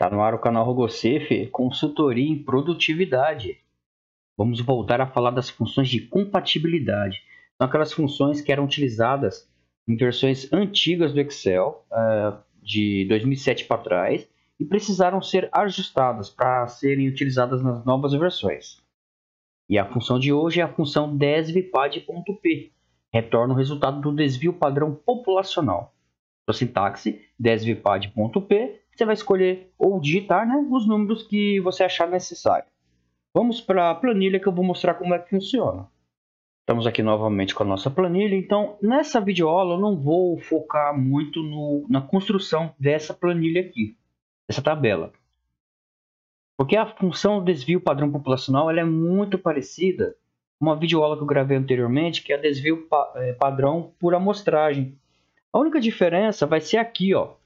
Tá no ar o canal Rogocefe consultoria em produtividade. Vamos voltar a falar das funções de compatibilidade. São aquelas funções que eram utilizadas em versões antigas do Excel, eh, de 2007 para trás, e precisaram ser ajustadas para serem utilizadas nas novas versões. E a função de hoje é a função desvipad.p. Retorna o resultado do desvio padrão populacional. Sua sintaxe, desvipad.p, você vai escolher ou digitar né, os números que você achar necessário. Vamos para a planilha que eu vou mostrar como é que funciona. Estamos aqui novamente com a nossa planilha, então nessa videoaula eu não vou focar muito no, na construção dessa planilha aqui, dessa tabela. Porque a função desvio padrão populacional ela é muito parecida com uma videoaula que eu gravei anteriormente, que é desvio pa eh, padrão por amostragem. A única diferença vai ser aqui, ó,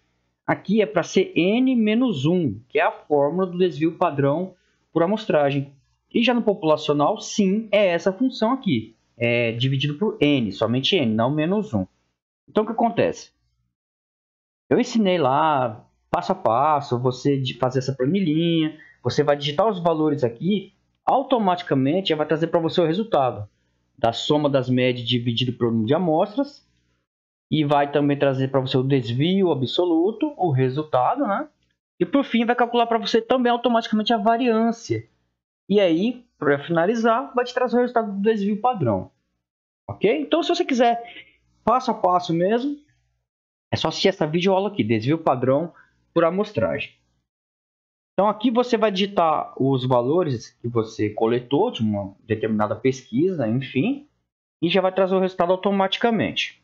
Aqui é para ser n menos 1, que é a fórmula do desvio padrão por amostragem. E já no populacional, sim, é essa função aqui, é dividido por n, somente n, não menos 1. Então, o que acontece? Eu ensinei lá, passo a passo, você fazer essa planilhinha, você vai digitar os valores aqui, automaticamente vai trazer para você o resultado da soma das médias dividido pelo número de amostras e vai também trazer para você o desvio absoluto, o resultado, né? E por fim vai calcular para você também automaticamente a variância. E aí, para finalizar, vai te trazer o resultado do desvio padrão. OK? Então, se você quiser passo a passo mesmo, é só assistir essa videoaula aqui, desvio padrão por amostragem. Então aqui você vai digitar os valores que você coletou de uma determinada pesquisa, enfim, e já vai trazer o resultado automaticamente.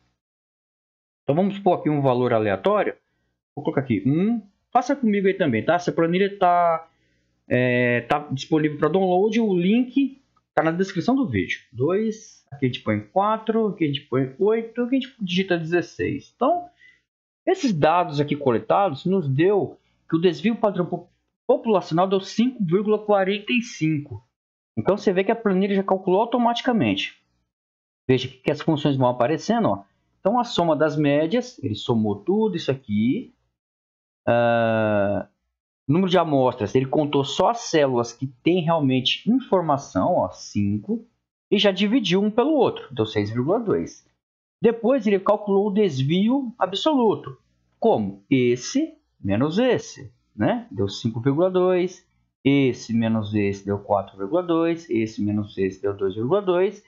Então vamos supor aqui um valor aleatório. Vou colocar aqui 1. Um. Faça comigo aí também, tá? Essa planilha está é, tá disponível para download. O link está na descrição do vídeo. 2, aqui a gente põe 4, aqui a gente põe 8, aqui a gente digita 16. Então, esses dados aqui coletados nos deu que o desvio padrão populacional deu 5,45. Então você vê que a planilha já calculou automaticamente. Veja que as funções vão aparecendo, ó. Então, a soma das médias, ele somou tudo isso aqui. Uh, número de amostras, ele contou só as células que têm realmente informação, ó, 5, e já dividiu um pelo outro, deu 6,2. Depois, ele calculou o desvio absoluto. Como? Esse menos esse, né? Deu 5,2. Esse menos esse deu 4,2. Esse menos esse deu 2,2.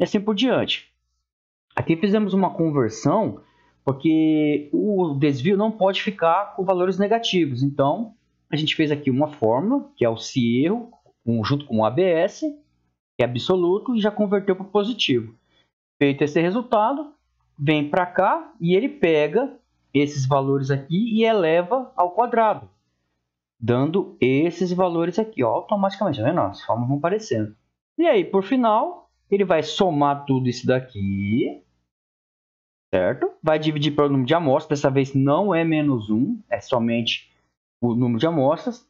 E assim por diante. Aqui fizemos uma conversão porque o desvio não pode ficar com valores negativos. Então, a gente fez aqui uma fórmula, que é o CIERRO, junto com o ABS, que é absoluto, e já converteu para positivo. Feito esse resultado, vem para cá e ele pega esses valores aqui e eleva ao quadrado, dando esses valores aqui ó, automaticamente. Tá vendo? As formas vão aparecendo. E aí, por final, ele vai somar tudo isso daqui certo? Vai dividir pelo número de amostras, dessa vez não é menos 1, é somente o número de amostras,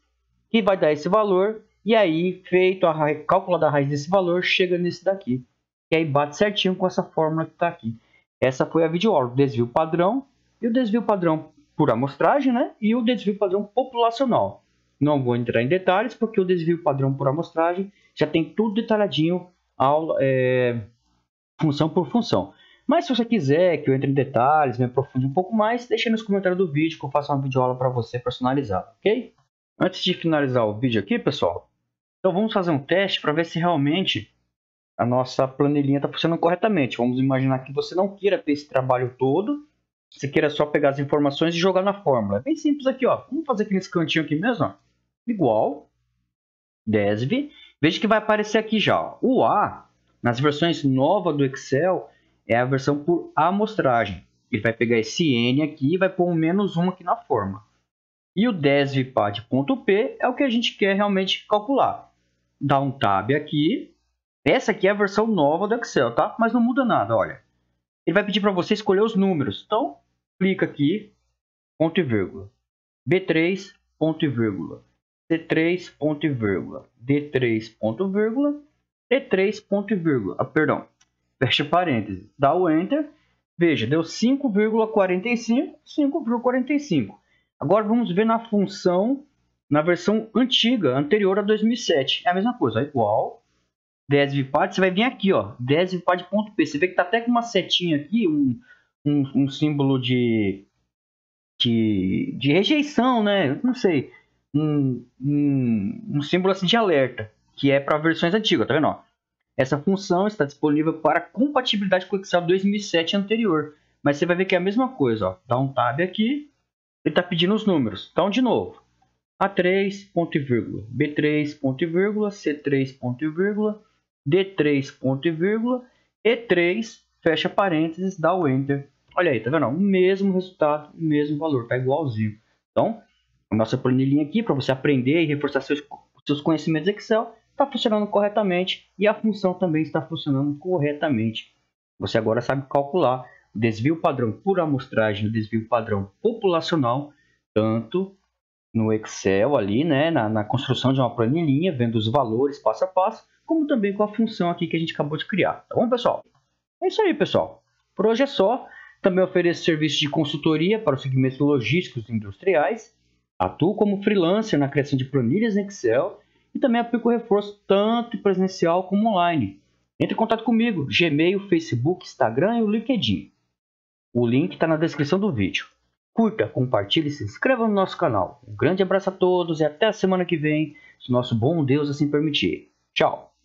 que vai dar esse valor, e aí, feito a cálculo da raiz desse valor, chega nesse daqui, que aí bate certinho com essa fórmula que está aqui. Essa foi a videoaula, o desvio padrão, e o desvio padrão por amostragem, né? E o desvio padrão populacional. Não vou entrar em detalhes, porque o desvio padrão por amostragem já tem tudo detalhadinho, aula, é, função por função. Mas se você quiser que eu entre em detalhes, me aprofunde um pouco mais, deixe nos comentários do vídeo que eu faço uma videoaula para você personalizada, ok? Antes de finalizar o vídeo aqui, pessoal, então vamos fazer um teste para ver se realmente a nossa planilhinha está funcionando corretamente. Vamos imaginar que você não queira ter esse trabalho todo, você queira só pegar as informações e jogar na fórmula. É bem simples aqui, ó. Vamos fazer aqui nesse cantinho aqui mesmo, ó. Igual, DESV. Veja que vai aparecer aqui já, ó. o A, nas versões novas do Excel, é a versão por amostragem. Ele vai pegar esse N aqui e vai pôr um menos 1 aqui na forma. E o desvipad.p é o que a gente quer realmente calcular. Dá um tab aqui. Essa aqui é a versão nova do Excel, tá? Mas não muda nada, olha. Ele vai pedir para você escolher os números. Então, clica aqui, ponto e vírgula. B3, ponto e vírgula. C3, ponto e vírgula. D3, ponto e vírgula. E3, ponto e vírgula. Ah, perdão, fecha parênteses, dá o Enter, veja, deu 5,45, 5,45. Agora vamos ver na função, na versão antiga, anterior a 2007, é a mesma coisa, igual, desvipad, você vai vir aqui, ó, desvipad.p, você vê que tá até com uma setinha aqui, um, um, um símbolo de, de, de rejeição, né, não sei, um, um, um símbolo assim de alerta, que é para versões antigas, tá vendo, ó? Essa função está disponível para compatibilidade com o Excel 2007 anterior. Mas você vai ver que é a mesma coisa. Ó. Dá um tab aqui. Ele está pedindo os números. Então, de novo. A3, ponto e vírgula. B3, ponto e vírgula. C3, ponto e vírgula. D3, ponto e vírgula. E3, fecha parênteses, dá o Enter. Olha aí, tá vendo? O mesmo resultado, o mesmo valor. Está igualzinho. Então, a nossa planilhinha aqui para você aprender e reforçar seus, seus conhecimentos Excel está funcionando corretamente e a função também está funcionando corretamente. Você agora sabe calcular o desvio padrão por amostragem, o desvio padrão populacional, tanto no Excel ali, né, na, na construção de uma planilhinha, vendo os valores passo a passo, como também com a função aqui que a gente acabou de criar. Tá bom, pessoal? É isso aí, pessoal. Por hoje é só. Também ofereço serviço de consultoria para os segmentos logísticos e industriais. Atuo como freelancer na criação de planilhas em Excel e também aplico reforço tanto presencial como online. Entre em contato comigo, Gmail, Facebook, Instagram e o LinkedIn. O link está na descrição do vídeo. Curta, compartilhe e se inscreva no nosso canal. Um grande abraço a todos e até a semana que vem, se nosso bom Deus assim permitir. Tchau!